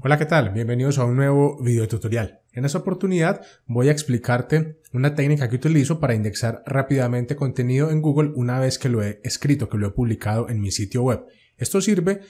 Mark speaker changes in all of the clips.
Speaker 1: Hola, ¿qué tal? Bienvenidos a un nuevo video tutorial. En esta oportunidad voy a explicarte una técnica que utilizo para indexar rápidamente contenido en Google una vez que lo he escrito, que lo he publicado en mi sitio web. Esto sirve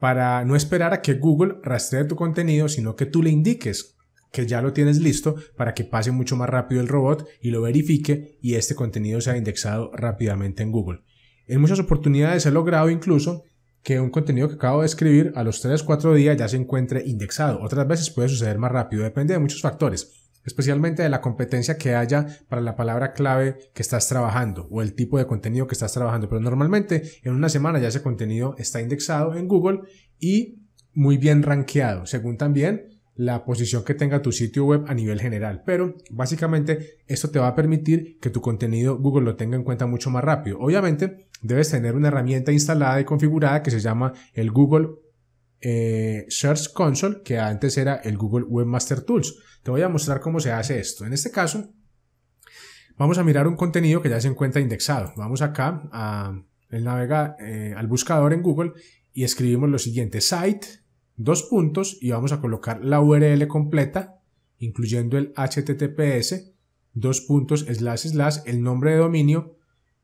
Speaker 1: para no esperar a que Google rastree tu contenido, sino que tú le indiques que ya lo tienes listo para que pase mucho más rápido el robot y lo verifique y este contenido sea indexado rápidamente en Google. En muchas oportunidades he logrado incluso que un contenido que acabo de escribir a los 3 4 días ya se encuentre indexado. Otras veces puede suceder más rápido, depende de muchos factores especialmente de la competencia que haya para la palabra clave que estás trabajando o el tipo de contenido que estás trabajando. Pero normalmente en una semana ya ese contenido está indexado en Google y muy bien rankeado, según también la posición que tenga tu sitio web a nivel general. Pero básicamente esto te va a permitir que tu contenido Google lo tenga en cuenta mucho más rápido. Obviamente debes tener una herramienta instalada y configurada que se llama el Google eh, Search Console, que antes era el Google Webmaster Tools. Te voy a mostrar cómo se hace esto. En este caso, vamos a mirar un contenido que ya se encuentra indexado. Vamos acá eh, al buscador en Google y escribimos lo siguiente, site dos puntos y vamos a colocar la URL completa, incluyendo el https, dos puntos, slash, slash, el nombre de dominio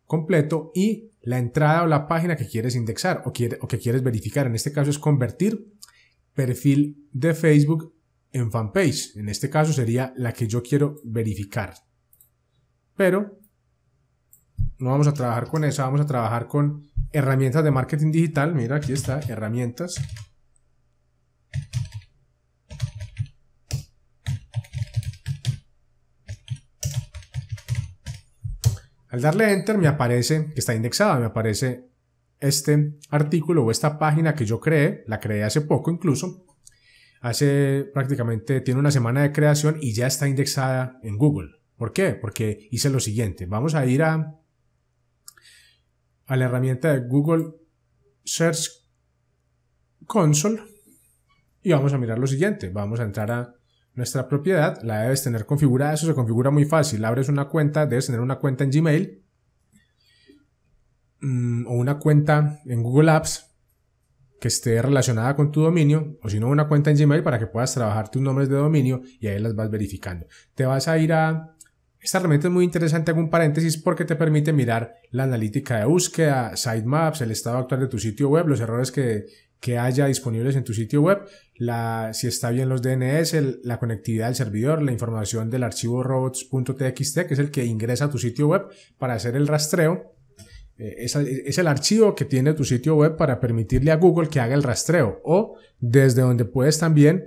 Speaker 1: completo y la entrada o la página que quieres indexar o, que quieres verificar. En este caso es convertir perfil de Facebook en fanpage. En este caso sería la que yo quiero verificar. Pero no vamos a trabajar con eso. vamos a trabajar con herramientas de marketing digital. Mira, aquí está, herramientas. Al darle enter me aparece que está indexada, me aparece este artículo o esta página que yo creé, la creé hace poco incluso, hace prácticamente, tiene una semana de creación y ya está indexada en Google. ¿Por qué? Porque hice lo siguiente, vamos a ir a, a la herramienta de Google Search Console y vamos a mirar lo siguiente. Vamos a entrar a nuestra propiedad, la debes tener configurada, eso se configura muy fácil. Abres una cuenta, debes tener una cuenta en Gmail mm, o una cuenta en Google Apps que esté relacionada con tu dominio, o si no, una cuenta en Gmail para que puedas trabajar tus nombres de dominio y ahí las vas verificando. Te vas a ir a... Esta herramienta es muy interesante, hago un paréntesis, porque te permite mirar la analítica de búsqueda, sitemaps, el estado actual de tu sitio web, los errores que que haya disponibles en tu sitio web, si está bien los DNS, la conectividad del servidor, la información del archivo robots.txt, que es el que ingresa a tu sitio web para hacer el rastreo. Eh, es, el archivo que tiene tu sitio web para permitirle a Google que haga el rastreo o desde donde puedes también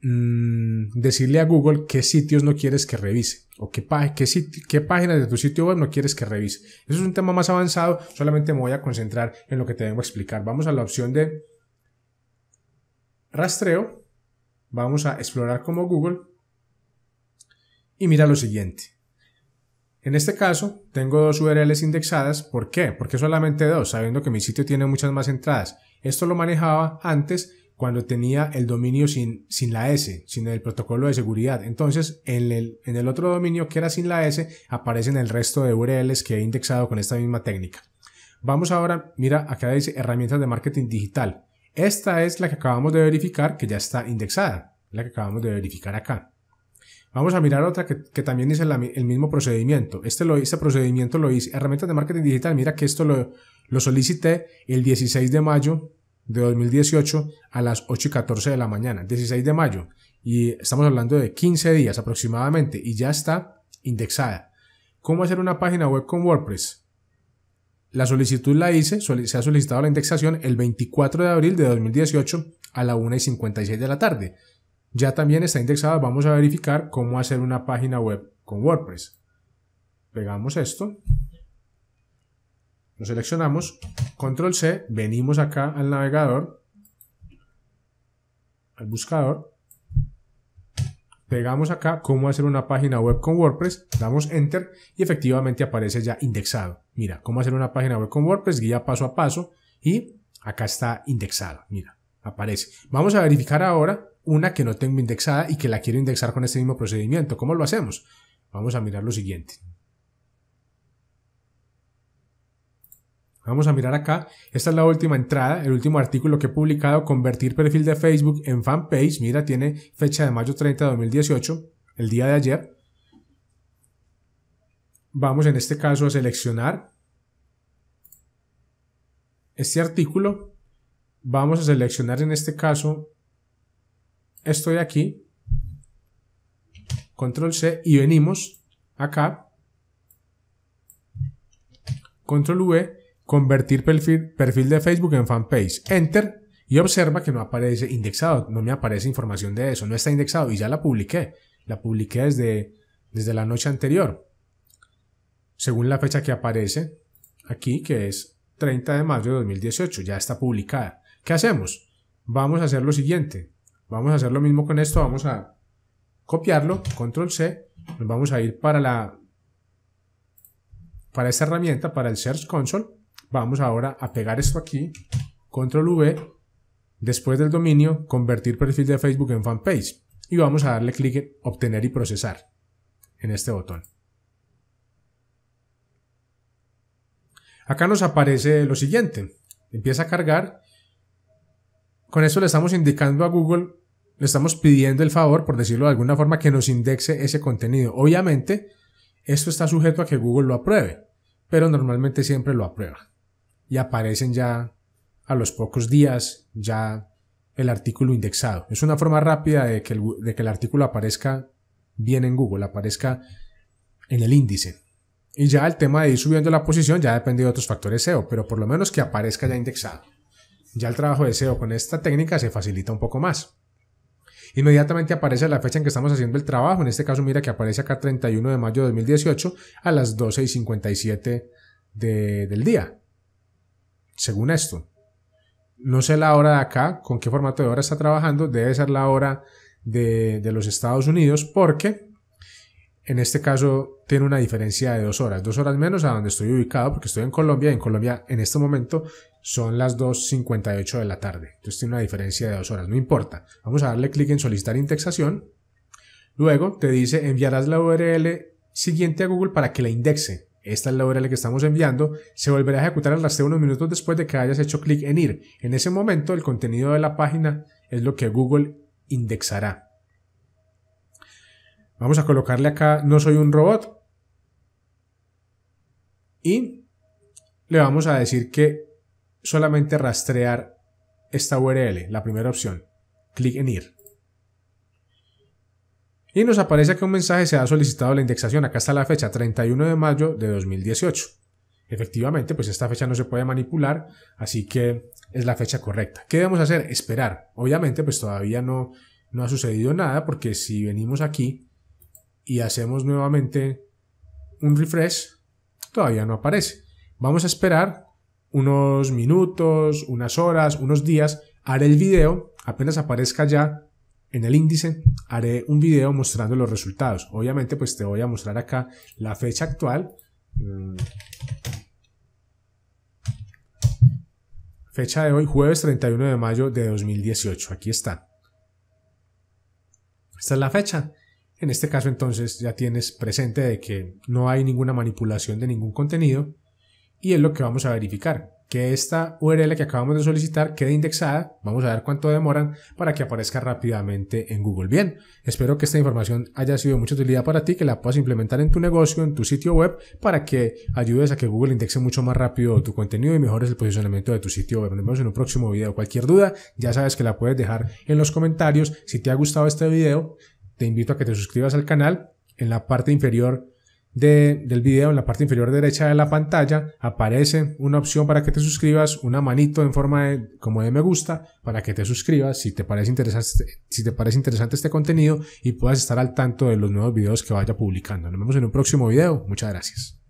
Speaker 1: Mm, decirle a Google qué sitios no quieres que revise o qué, qué páginas de tu sitio web no quieres que revise. Eso es un tema más avanzado, solamente me voy a concentrar en lo que te vengo a explicar. Vamos a la opción de rastreo, vamos a explorar como Google y mira lo siguiente. En este caso, tengo dos URLs indexadas. ¿Por qué? Porque solamente dos, sabiendo que mi sitio tiene muchas más entradas. Esto lo manejaba antes cuando tenía el dominio sin, sin la S, sin el protocolo de seguridad. Entonces, en el, en el otro dominio que era sin la S, aparecen el resto de URLs que he indexado con esta misma técnica. Vamos ahora, mira, acá dice herramientas de marketing digital. Esta es la que acabamos de verificar, que ya está indexada, la que acabamos de verificar acá. Vamos a mirar otra que, también dice el mismo procedimiento. Este, lo, este procedimiento lo hice, herramientas de marketing digital, mira que esto lo, lo solicité el 16 de mayo de 2018 a las 8 y 14 de la mañana, 16 de mayo. Y estamos hablando de 15 días aproximadamente y ya está indexada. ¿Cómo hacer una página web con WordPress? La solicitud la hice, se ha solicitado la indexación el 24 de abril de 2018 a la 1 y 56 de la tarde. Ya también está indexada, vamos a verificar cómo hacer una página web con WordPress. Pegamos esto, lo seleccionamos Control C, venimos acá al navegador, al buscador, pegamos acá cómo hacer una página web con WordPress, damos Enter y efectivamente aparece ya indexado. Mira, cómo hacer una página web con WordPress, guía paso a paso y acá está indexado. Mira, aparece. Vamos a verificar ahora una que no tengo indexada y que la quiero indexar con este mismo procedimiento. ¿Cómo lo hacemos? Vamos a mirar lo siguiente. Vamos a mirar acá. Esta es la última entrada, el último artículo que he publicado, convertir perfil de Facebook en fanpage. Mira, tiene fecha de mayo 30 de 2018, el día de ayer. Vamos en este caso a seleccionar este artículo. Vamos a seleccionar en este caso Estoy aquí. Control C y venimos acá. Control V convertir perfil, de Facebook en fanpage. Enter y observa que no aparece indexado, no me aparece información de eso, no está indexado y ya la publiqué. La publiqué desde, desde la noche anterior. Según la fecha que aparece aquí, que es 30 de mayo de 2018, ya está publicada. ¿Qué hacemos? Vamos a hacer lo siguiente. Vamos a hacer lo mismo con esto, vamos a copiarlo, control C, nos vamos a ir para la para esta herramienta, para el Search Console Vamos ahora a pegar esto aquí, control V, después del dominio, convertir perfil de Facebook en fanpage. Y vamos a darle clic en obtener y procesar en este botón. Acá nos aparece lo siguiente. Empieza a cargar. Con eso le estamos indicando a Google, le estamos pidiendo el favor, por decirlo de alguna forma, que nos indexe ese contenido. Obviamente, esto está sujeto a que Google lo apruebe, pero normalmente siempre lo aprueba y aparecen ya a los pocos días ya el artículo indexado. Es una forma rápida de que el, artículo aparezca bien en Google, aparezca en el índice. Y ya el tema de ir subiendo la posición ya depende de otros factores SEO, pero por lo menos que aparezca ya indexado. Ya el trabajo de SEO con esta técnica se facilita un poco más. Inmediatamente aparece la fecha en que estamos haciendo el trabajo. En este caso, mira que aparece acá 31 de mayo de 2018 a las 12 y 57 del día según esto. No sé la hora de acá, con qué formato de hora está trabajando, debe ser la hora de, de los Estados Unidos, porque en este caso tiene una diferencia de dos horas, dos horas menos a donde estoy ubicado, porque estoy en Colombia, y en Colombia en este momento son las 2.58 de la tarde, entonces tiene una diferencia de dos horas, no importa. Vamos a darle clic en solicitar indexación, luego te dice enviarás la URL siguiente a Google para que la indexe. Esta es la URL que estamos enviando, se volverá a ejecutar el rastreo unos minutos después de que hayas hecho clic en ir. En ese momento el contenido de la página es lo que Google indexará. Vamos a colocarle acá no soy un robot y le vamos a decir que solamente rastrear esta URL, la primera opción. Clic en ir. Y nos aparece que un mensaje se ha solicitado la indexación. Acá está la fecha, 31 de mayo de 2018. Efectivamente, pues esta fecha no se puede manipular, así que es la fecha correcta. ¿Qué debemos hacer? Esperar. Obviamente, pues todavía no, no ha sucedido nada, porque si venimos aquí y hacemos nuevamente un refresh, todavía no aparece. Vamos a esperar unos minutos, unas horas, unos días, haré el video, apenas aparezca ya, en el índice haré un video mostrando los resultados. Obviamente pues te voy a mostrar acá la fecha actual. Mm. Fecha de hoy, jueves 31 de mayo de 2018. Aquí está. Esta es la fecha. En este caso entonces ya tienes presente de que no hay ninguna manipulación de ningún contenido y es lo que vamos a verificar que esta URL que acabamos de solicitar quede indexada. Vamos a ver cuánto demoran para que aparezca rápidamente en Google. Bien, espero que esta información haya sido de mucha utilidad para ti, que la puedas implementar en tu negocio, en tu sitio web, para que ayudes a que Google indexe mucho más rápido tu contenido y mejores el posicionamiento de tu sitio web. Nos vemos en un próximo video. Cualquier duda, ya sabes que la puedes dejar en los comentarios. Si te ha gustado este video, te invito a que te suscribas al canal. En la parte inferior de, del video, en la parte inferior derecha de la pantalla, aparece una opción para que te suscribas, una manito en forma de, como de me gusta, para que te suscribas si te parece interesante, si te parece interesante este contenido y puedas estar al tanto de los nuevos videos que vaya publicando. Nos vemos en un próximo video. Muchas gracias.